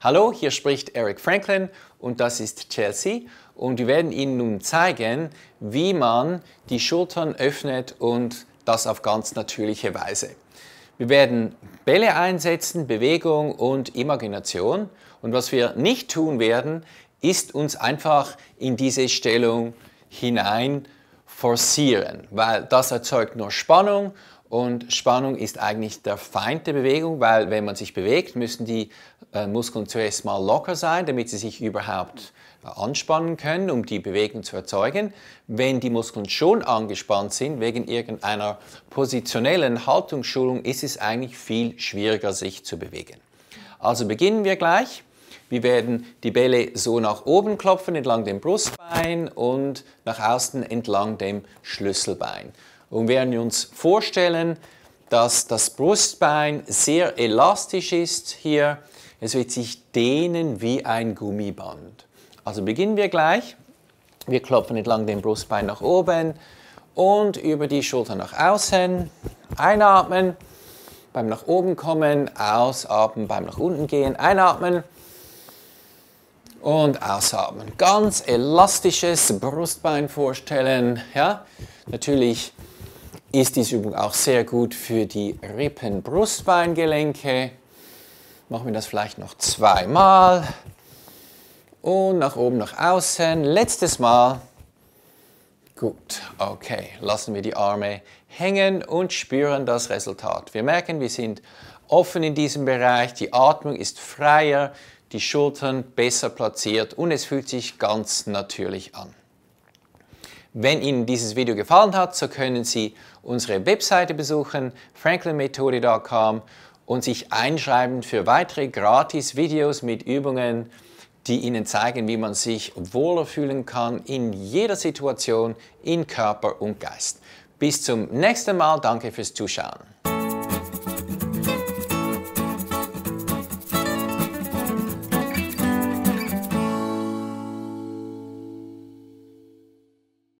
Hallo, hier spricht Eric Franklin und das ist Chelsea und wir werden Ihnen nun zeigen, wie man die Schultern öffnet und das auf ganz natürliche Weise. Wir werden Bälle einsetzen, Bewegung und Imagination und was wir nicht tun werden, ist uns einfach in diese Stellung hinein forcieren, weil das erzeugt nur Spannung und Spannung ist eigentlich der Feind der Bewegung, weil wenn man sich bewegt, müssen die äh, Muskeln zuerst mal locker sein, damit sie sich überhaupt äh, anspannen können, um die Bewegung zu erzeugen. Wenn die Muskeln schon angespannt sind, wegen irgendeiner positionellen Haltungsschulung, ist es eigentlich viel schwieriger, sich zu bewegen. Also beginnen wir gleich. Wir werden die Bälle so nach oben klopfen, entlang dem Brustbein und nach außen entlang dem Schlüsselbein und werden uns vorstellen, dass das Brustbein sehr elastisch ist hier. Es wird sich dehnen wie ein Gummiband. Also beginnen wir gleich. Wir klopfen entlang dem Brustbein nach oben und über die Schulter nach außen. Einatmen, beim nach oben kommen, ausatmen, beim nach unten gehen, einatmen und ausatmen. Ganz elastisches Brustbein vorstellen. Ja? Natürlich ist diese Übung auch sehr gut für die Rippen-Brustbeingelenke. Machen wir das vielleicht noch zweimal. Und nach oben, nach außen. Letztes Mal. Gut, okay. Lassen wir die Arme hängen und spüren das Resultat. Wir merken, wir sind offen in diesem Bereich. Die Atmung ist freier, die Schultern besser platziert und es fühlt sich ganz natürlich an. Wenn Ihnen dieses Video gefallen hat, so können Sie unsere Webseite besuchen, franklinmethode.com und sich einschreiben für weitere gratis Videos mit Übungen, die Ihnen zeigen, wie man sich wohler fühlen kann in jeder Situation in Körper und Geist. Bis zum nächsten Mal, danke fürs Zuschauen.